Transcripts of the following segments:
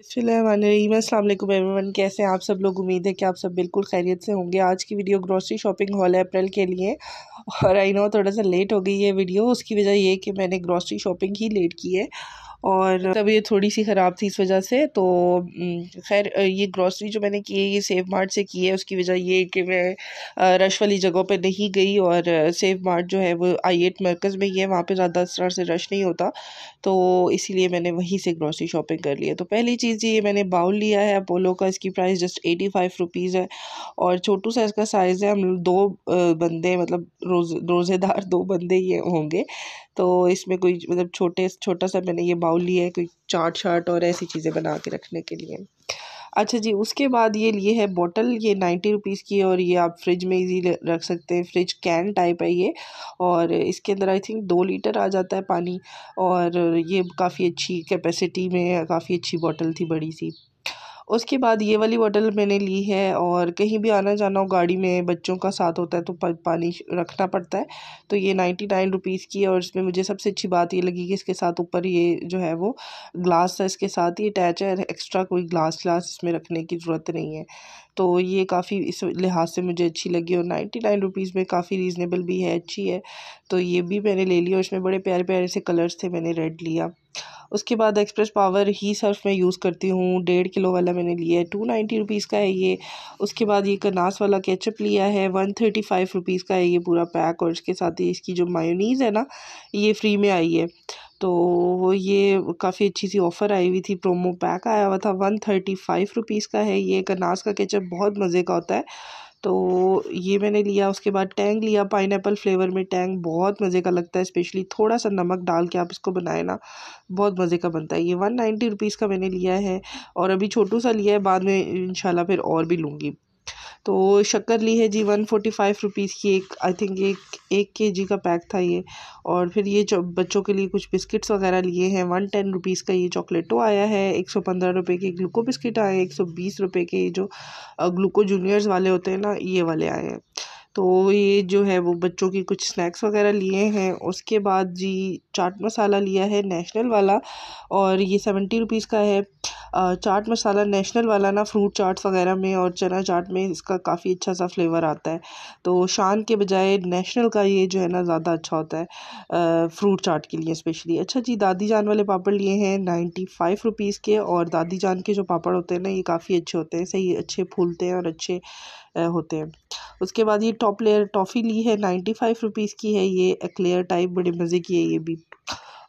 Aslam everyone कैसे हैं आप सब लोग उम्मीद है कि आप सब बिल्कुल खैरियत से होंगे आज की वीडियो ग्रॉसरी शॉपिंग हॉल है अप्रैल के लिए और आई नो थोड़ा सा लेट हो गई है वीडियो उसकी वजह ये कि मैंने ग्रॉसरी शॉपिंग ही लेट की है और तब ये थोड़ी सी ख़राब थी इस वजह से तो खैर ये ग्रॉसरी जो मैंने की है ये सेव मार्ट से की है उसकी वजह ये कि मैं रश वाली जगहों पे नहीं गई और सेव मार्ट जो है वो आई एट मरकज़ में ही है वहाँ पे ज़्यादा इस से रश नहीं होता तो इसीलिए मैंने वहीं से ग्रॉसरी शॉपिंग कर ली है तो पहली चीज़ ये मैंने बाउल लिया है अपोलो का इसकी price just eighty five rupees है और छोटू सा इसका साइज़ है हम दो बंदे मतलब रोज रोज़ेदार दो बंदे ये होंगे तो इसमें कोई मतलब छोटे छोटा सा मैंने ये बाउल लिया है कोई चाट शाट और ऐसी चीज़ें बना के रखने के लिए अच्छा जी उसके बाद ये लिए है बॉटल ये नाइन्टी रुपीज़ की है और ये आप फ्रिज में इजी रख सकते हैं फ्रिज कैन टाइप है ये और इसके अंदर आई थिंक दो लीटर आ जाता है पानी और ये काफ़ी अच्छी कैपेसिटी में काफ़ी अच्छी बॉटल थी बड़ी सी उसके बाद ये वाली बॉटल मैंने ली है और कहीं भी आना जाना हो गाड़ी में बच्चों का साथ होता है तो पानी रखना पड़ता है तो ये नाइन्टी नाइन रुपीज़ की है और इसमें मुझे सबसे अच्छी बात ये लगी कि इसके साथ ऊपर ये जो है वो ग्लास है इसके साथ ही अटैच है एक्स्ट्रा कोई ग्लास ग्लास इसमें रखने की ज़रूरत नहीं है तो ये काफ़ी इस लिहाज से मुझे अच्छी लगी और नाइन्टी नाइन रुपीज़ में काफ़ी रीज़नेबल भी है अच्छी है तो ये भी मैंने ले ली और इसमें बड़े प्यारे प्यारे से कलर्स थे मैंने रेड लिया उसके बाद एक्सप्रेस पावर ही सर्फ मैं यूज़ करती हूँ डेढ़ किलो वाला मैंने लिया है टू नाइन्टी रुपीज़ का है ये उसके बाद ये कनास वाला केचप लिया है वन थर्टी फाइव रुपीज़ का है ये पूरा पैक और इसके साथ ही इसकी जो मायोनीज़ है ना ये फ्री में आई है तो ये काफ़ी अच्छी सी ऑफ़र आई हुई थी प्रोमो पैक आया हुआ था वन थर्टी फाइव रुपीज़ का है ये कनास का केचप बहुत मज़े का होता है तो ये मैंने लिया उसके बाद टैंग लिया पाइन फ्लेवर में टैंग बहुत मज़े का लगता है स्पेशली थोड़ा सा नमक डाल के आप इसको बनाए ना बहुत मज़े का बनता है ये वन नाइन्टी रुपीज़ का मैंने लिया है और अभी छोटू सा लिया है बाद में इन फिर और भी लूँगी तो शक्कर ली है जी वन फोर्टी फाइव रुपीज़ की एक आई थिंक एक एक के जी का पैक था ये और फिर ये बच्चों के लिए कुछ बिस्किट्स वगैरह लिए हैं वन टेन रुपीज़ का ये चॉकलेटो आया है एक सौ पंद्रह रुपये के ग्लूको बिस्किट आए हैं एक सौ बीस रुपये के जो ग्लूको जूनियर्स वाले होते हैं ना ये वाले आए हैं तो ये जो है वो बच्चों की कुछ स्नैक्स वगैरह लिए हैं उसके बाद जी चाट मसाला लिया है नेशनल वाला और ये सेवेंटी रुपीज़ का है चाट मसाला नेशनल वाला ना फ्रूट चाट वगैरह में और चना चाट में इसका काफ़ी अच्छा सा फ्लेवर आता है तो शान के बजाय नेशनल का ये जो है ना ज़्यादा अच्छा होता है फ्रूट चाट के लिए स्पेशली अच्छा जी दादी जान वाले पापड़ लिए हैं नाइन्टी फाइव रुपीज़ के और दादी जान के जो पापड़ होते हैं ना ये काफ़ी अच्छे होते हैं सही अच्छे फूलते हैं और अच्छे होते हैं उसके बाद ये टॉप लेयर टॉफ़ी ली है नाइन्टी फाइव रुपीज़ की है ये एक्लेयर टाइप बड़े मज़े की है ये भी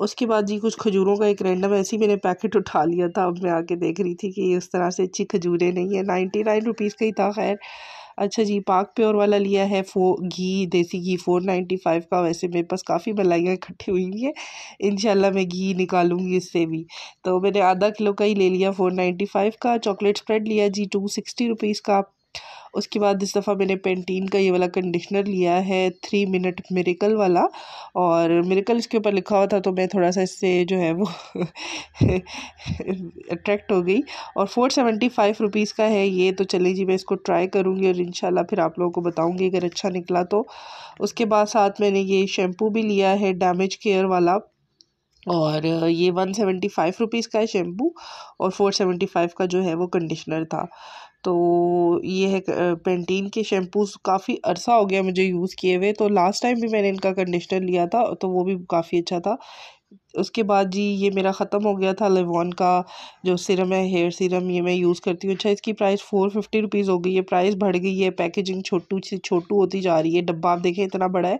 उसके बाद जी कुछ खजूरों का एक रैंडम ऐसे ही मैंने पैकेट उठा लिया था अब मैं आके देख रही थी कि इस तरह से अच्छी खजूरें नहीं है नाइन्टी नाइन रुपीज़ का ही था खैर अच्छा जी पाक प्योर वाला लिया है फो घी देसी घी फोर नाइन्टी फाइव का वैसे मेरे पास काफ़ी मलाइयाँ इकट्ठी हुई हैं इन मैं घी निकालूंगी इससे भी तो मैंने आधा किलो का ही ले लिया फोर नाइन्टी फाइव का चॉकलेट स्प्रेड लिया जी टू सिक्सटी रुपीज़ का उसके बाद इस दफ़ा मैंने पेंटीन का ये वाला कंडीशनर लिया है थ्री मिनट मेरिकल वाला और मेरिकल इसके ऊपर लिखा हुआ था तो मैं थोड़ा सा इससे जो है वो अट्रैक्ट हो गई और फोर सेवेंटी फाइव रुपीज़ का है ये तो चले जी मैं इसको ट्राई करूँगी और इन फिर आप लोगों को बताऊँगी अगर अच्छा निकला तो उसके बाद साथ मैंने ये शैम्पू भी लिया है डैमेज केयर वाला और ये वन सेवेंटी फाइव रुपीज़ का है शैम्पू और फोर सेवेंटी फाइव का जो है वो कंडीशनर था तो ये है पेंटीन के शैम्पूज़ काफ़ी अरसा हो गया मुझे यूज़ किए हुए तो लास्ट टाइम भी मैंने इनका कंडीशनर लिया था तो वो भी काफ़ी अच्छा था उसके बाद जी ये मेरा ख़त्म हो गया था लेवॉन का जो सिरम है हेयर सीरम ये मैं यूज़ करती हूँ अच्छा इसकी प्राइस फ़ोर फिफ्टी रुपीज़ हो गई है प्राइस बढ़ गई है पैकेजिंग छोटू से छोटू होती जा रही है डब्बा आप देखें इतना बड़ा है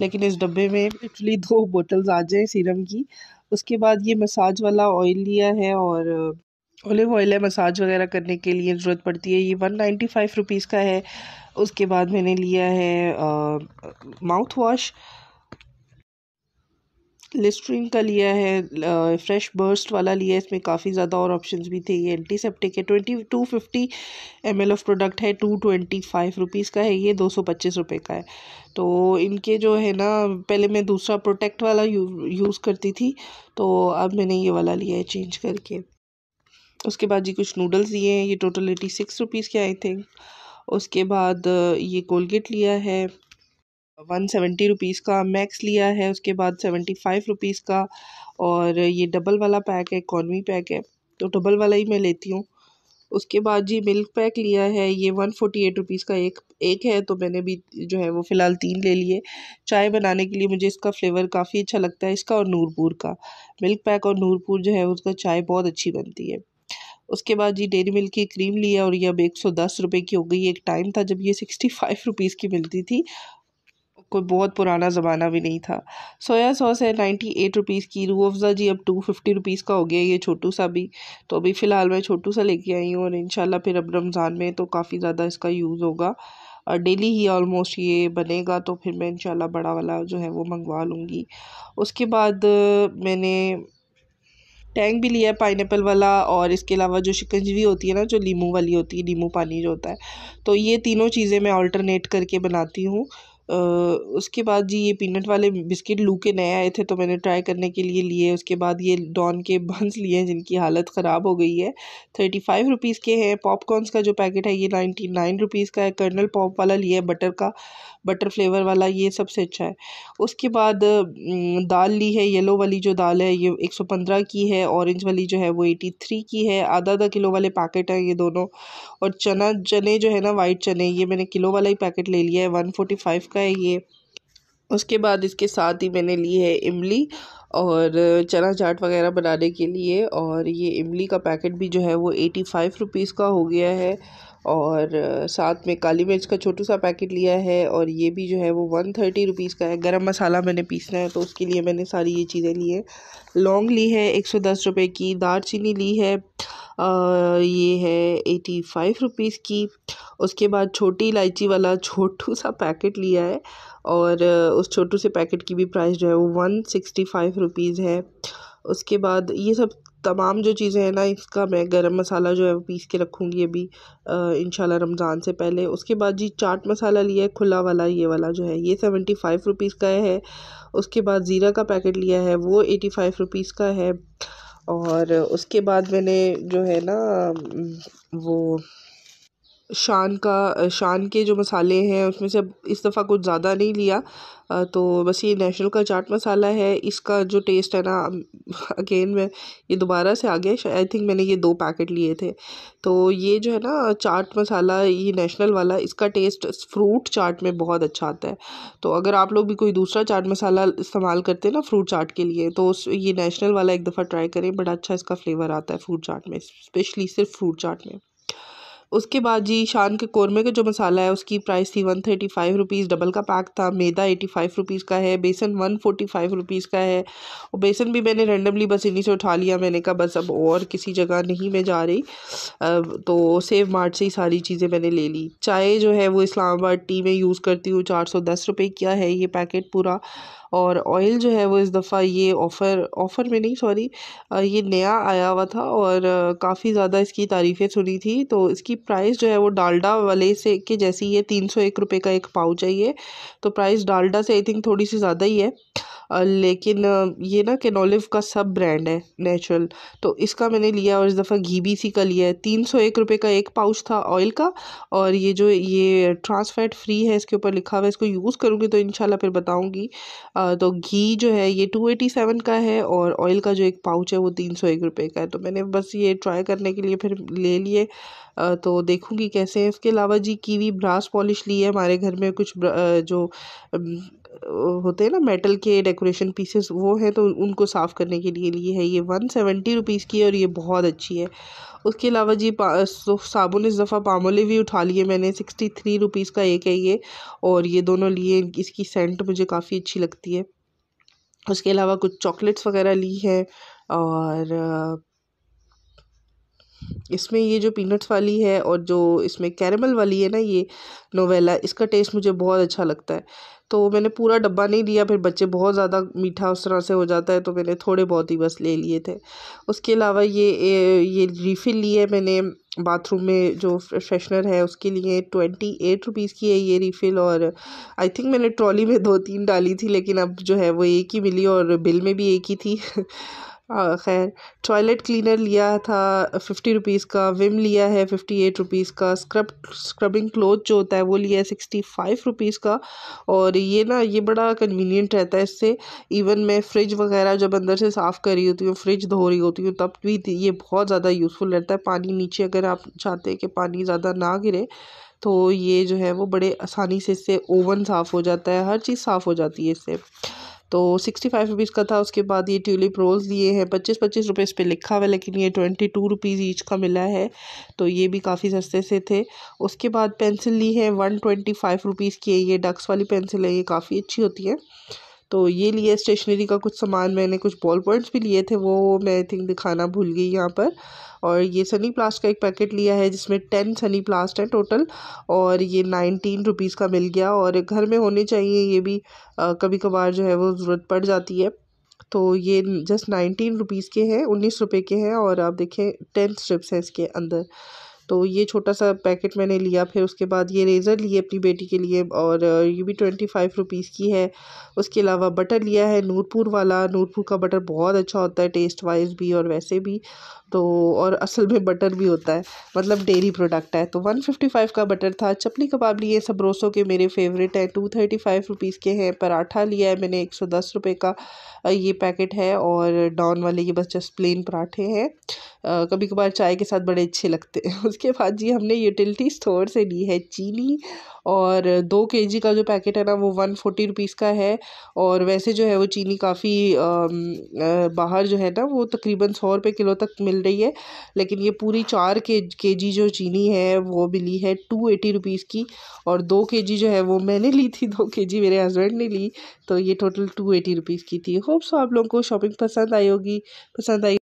लेकिन इस डब्बे में एक्चुअली दो बोतल्स आ जाए सिरम की उसके बाद ये मसाज वाला ऑयल लिया है और ओलिव ऑयल है मसाज वगैरह करने के लिए ज़रूरत पड़ती है ये वन नाइन्टी फाइव रुपीज़ का है उसके बाद मैंने लिया है माउथ वॉश लिस्ट्रीन का लिया है आ, फ्रेश बर्स्ट वाला लिया है इसमें काफ़ी ज़्यादा और ऑप्शंस भी थे ये एंटीसेप्टिक है twenty two fifty M L of product है टू ट्वेंटी फाइव रुपीज़ का है ये दो सौ पच्चीस रुपये का है तो इनके जो है ना पहले मैं दूसरा प्रोटेक्ट वाला यू, यूज़ करती थी तो अब मैंने ये वाला लिया है चेंज करके उसके बाद जी कुछ नूडल्स लिए हैं ये टोटल एटी सिक्स रुपीज़ के आई थिंक उसके बाद ये कोलगेट लिया है वन सेवेंटी रुपीज़ का मैक्स लिया है उसके बाद सेवेंटी फाइव रुपीज़ का और ये डबल वाला पैक है इकॉनमी पैक है तो डबल वाला ही मैं लेती हूँ उसके बाद जी मिल्क पैक लिया है ये वन फोर्टी एट रुपीज़ का एक एक है तो मैंने भी जो है वो फ़िलहाल तीन ले लिए चाय बनाने के लिए मुझे इसका फ्लेवर काफ़ी अच्छा लगता है इसका और नूरपुर का मिल्क पैक और नूरपुर जो है उसका चाय बहुत अच्छी बनती है उसके बाद जी डेरी मिल्क की क्रीम लिया और ये अब एक सौ दस रुपये की हो गई एक टाइम था जब ये सिक्सटी फाइव रुपीज़ की मिलती थी कोई बहुत पुराना ज़माना भी नहीं था सोया सॉस है नाइन्टी एट रुपीज़ की रूह अफ़ज़ा जी अब टू फिफ्टी रुपीज़ का हो गया ये छोटू सा भी तो अभी फ़िलहाल मैं छोटू सा लेके आई हूँ और इन फिर अब रमज़ान में तो काफ़ी ज़्यादा इसका यूज़ होगा और डेली ही ऑलमोस्ट ये बनेगा तो फिर मैं इंशाल्लाह बड़ा वाला जो है वो मंगवा लूँगी उसके बाद मैंने टैंक भी लिया है पाइन वाला और इसके अलावा जो शिकंजवी होती है ना जो लीमू वाली होती है लीमू पानी जो होता है तो ये तीनों चीज़ें मैं ऑल्टरनेट करके बनाती हूँ उसके बाद जी ये पीनट वाले बिस्किट लू के नए आए थे तो मैंने ट्राई करने के लिए लिए उसके बाद ये डॉन के बंस लिए हैं जिनकी हालत ख़राब हो गई है थर्टी फाइव रुपीज़ के हैं पॉपकॉर्नस का जो पैकेट है ये नाइन्टी नाइन रुपीज़ का है कर्नल पॉप वाला लिया है बटर का बटर फ्लेवर वाला ये सबसे अच्छा है उसके बाद दाल ली है येलो वाली जो दाल है ये 115 की है ऑरेंज वाली जो है वो 83 की है आधा आधा किलो वाले पैकेट हैं ये दोनों और चना चने जो है ना वाइट चने ये मैंने किलो वाला ही पैकेट ले लिया है फाइव का है ये उसके बाद इसके साथ ही मैंने ली है इमली और चना चाट वगैरह बनाने के लिए और ये इमली का पैकेट भी जो है वो एटी फाइव रुपीज़ का हो गया है और साथ में काली मिर्च का छोटू सा पैकेट लिया है और ये भी जो है वो वन थर्टी रुपीज़ का है गरम मसाला मैंने पीसना है तो उसके लिए मैंने सारी ये चीज़ें ली हैं लौंग ली है एक सौ दस रुपये की दार चीनी ली है आ, ये है एटी फाइव रुपीज़ की उसके बाद छोटी इलायची वाला छोटू सा पैकेट लिया है और उस छोटू से पैकेट की भी प्राइस जो है वो वन सिक्सटी फाइव रुपीज़ है उसके बाद ये सब तमाम जो चीज़ें हैं ना इसका मैं गरम मसाला जो है वो पीस के रखूँगी अभी इन रमज़ान से पहले उसके बाद जी चाट मसाला लिया है खुला वाला ये वाला जो है ये सेवेंटी फ़ाइव रुपीज़ का है उसके बाद ज़ीरा का पैकेट लिया है वो एटी फ़ाइव रुपीज़ का है और उसके बाद मैंने जो है ना वो शान का शान के जो मसाले हैं उसमें से इस दफ़ा कुछ ज़्यादा नहीं लिया तो बस ये नेशनल का चाट मसाला है इसका जो टेस्ट है ना अगेन मैं ये दोबारा से आ गया आई थिंक मैंने ये दो पैकेट लिए थे तो ये जो है ना चाट मसाला ये नेशनल वाला इसका टेस्ट फ्रूट चाट में बहुत अच्छा आता है तो अगर आप लोग भी कोई दूसरा चाट मसाला इस्तेमाल करते हैं ना फ्रूट चाट के लिए तो ये नेशनल वाला एक दफ़ा ट्राई करें बड़ा अच्छा इसका फ्लेवर आता है फ्रूट चाट में स्पेशली सिर्फ फ्रूट चाट में उसके बाद जी शान के कौरमे का जो मसाला है उसकी प्राइस थी one thirty five rupees double का पैक था मैदा एटी फाइव रुपीज़ का है बेसन वन फोर्टी फाइव रुपीज़ का है और बेसन भी मैंने रेंडमली बस इन्हीं से उठा लिया मैंने कहा बस अब और किसी जगह नहीं मैं जा रही तो सेव मार्ट से ही सारी चीज़ें मैंने ले ली चाय जो है वो इस्लामाबाद टी में यूज़ करती हूँ चार सौ दस रुपये किया है ये पैकेट पूरा और ऑयल जो है वो इस दफ़ा ये ऑफ़र ऑफ़र में नहीं सॉरी ये नया आया हुआ था और काफ़ी ज़्यादा इसकी तारीफ़ें सुनी थी तो इसकी प्राइस जो है वो डालडा वाले से के जैसी ये तीन सौ एक रुपये का एक पाउच है ये तो प्राइस डालडा से आई थिंक थोड़ी सी ज़्यादा ही है लेकिन ये ना कैनोलिव का सब ब्रांड है नेचुरल तो इसका मैंने लिया और इस दफ़ा घी बी सी का लिया है तीन सौ एक रुपये का एक पाउच था ऑयल का और ये जो ये ट्रांसफैट फ्री है इसके ऊपर लिखा हुआ है इसको यूज़ करूँगी तो इन फिर बताऊँगी तो घी जो है ये टू एटी सेवन का है और ऑयल का जो एक पाउच है वो तीन सौ एक रुपये का है तो मैंने बस ये ट्राई करने के लिए फिर ले लिए तो देखूँगी कैसे हैं इसके अलावा जी कीवी ब्रास पॉलिश ली है हमारे घर में कुछ जो होते हैं ना मेटल के डेकोरेशन पीसेस वो हैं तो उनको साफ़ करने के लिए लिए है ये वन सेवेंटी रुपीज़ की है और ये बहुत अच्छी है उसके अलावा जी साबुन इस दफ़ा पामोले भी उठा लिए मैंने सिक्सटी थ्री रुपीज़ का एक है ये और ये दोनों लिए इसकी सेंट मुझे काफ़ी अच्छी लगती है उसके अलावा कुछ चॉकलेट्स वगैरह ली हैं और इसमें ये जो पीनट्स वाली है और जो इसमें कैरेमल वाली है ना ये नोवेला इसका टेस्ट मुझे बहुत अच्छा लगता है तो मैंने पूरा डब्बा नहीं लिया फिर बच्चे बहुत ज़्यादा मीठा उस तरह से हो जाता है तो मैंने थोड़े बहुत ही बस ले लिए थे उसके अलावा ये ये रिफ़िल ली है मैंने बाथरूम में जो फ्रेशनर है उसके लिए ट्वेंटी एट रुपीज़ की है ये रिफ़िल और आई थिंक मैंने ट्रॉली में दो तीन डाली थी लेकिन अब जो है वो एक ही मिली और बिल में भी एक ही थी खैर टॉयलेट क्लीनर लिया था फ़िफ़्टी रुपीज़ का विम लिया है फ़िफ़्टी एट रुपीज़ का स्क्रब स्क्रबिंग क्लोथ जो होता है वो लिया है सिक्सटी फाइव रुपीज़ का और ये ना ये बड़ा कन्वीनियंट रहता है इससे इवन मैं फ़्रिज वगैरह जब अंदर से साफ़ कर रही होती हूँ फ्रिज धो रही होती हूँ तब भी ये बहुत ज़्यादा यूज़फुल रहता है पानी नीचे अगर आप चाहते हैं कि पानी ज़्यादा ना गिरे तो ये जो है वो बड़े आसानी से इससे ओवन साफ़ हो जाता है हर चीज़ साफ़ हो जाती है इससे तो सिक्सटी फाइव रुपीज़ का था उसके बाद ये ट्यूलिप रोल्स लिए हैं पच्चीस पच्चीस रुपये इस पर लिखा हुआ है लेकिन ये ट्वेंटी टू रुपीज़ ईच का मिला है तो ये भी काफ़ी सस्ते से थे उसके बाद पेंसिल ली है वन ट्वेंटी फाइव रुपीज़ की ये डक्स वाली पेंसिल है ये काफ़ी अच्छी होती है तो ये लिए स्टेशनरी का कुछ सामान मैंने कुछ बॉल पॉइंट्स भी लिए थे वो मैं आई थिंक दिखाना भूल गई यहाँ पर और ये सनी प्लास्ट का एक पैकेट लिया है जिसमें टेन सनी प्लास्ट है टोटल और ये नाइनटीन रुपीज़ का मिल गया और घर में होने चाहिए ये भी कभी कभार जो है वो ज़रूरत पड़ जाती है तो ये जस्ट नाइनटीन रुपीज़ के हैं उन्नीस रुपये के हैं और आप देखें टेन स्ट्रिप्स हैं इसके अंदर तो ये छोटा सा पैकेट मैंने लिया फिर उसके बाद ये रेज़र लिए अपनी बेटी के लिए और ये भी ट्वेंटी फाइव रुपीज़ की है उसके अलावा बटर लिया है नूरपुर वाला नूरपुर का बटर बहुत अच्छा होता है टेस्ट वाइज भी और वैसे भी तो और असल में बटर भी होता है मतलब डेरी प्रोडक्ट है तो वन फिफ्टी फाइव का बटर था चपली कबाब लिए सब रोसों के मेरे फेवरेट हैं टू थर्टी फाइव रुपीज़ के हैं पराठा लिया है मैंने एक सौ दस रुपये का ये पैकेट है और डॉन वाले ये बस जस्ट प्लेन पराठे हैं कभी कभार चाय के साथ बड़े अच्छे लगते हैं उसके बाद जी हमने यूटिलिटी स्टोर से ली है चीनी और दो के जी का जो पैकेट है ना वो वन फोर्टी रुपीज़ का है और वैसे जो है वो चीनी काफ़ी बाहर जो है ना वो तकरीबन सौ रुपये किलो तक मिल रही है लेकिन ये पूरी चार के के जी जो चीनी है वो मिली है टू एटी रुपीज़ की और दो के जी जो है वो मैंने ली थी दो के जी मेरे हस्बैंड ने ली तो ये टोटल टू एटी रुपीज़ की थी होप सो आप लोगों को शॉपिंग पसंद आई होगी पसंद आई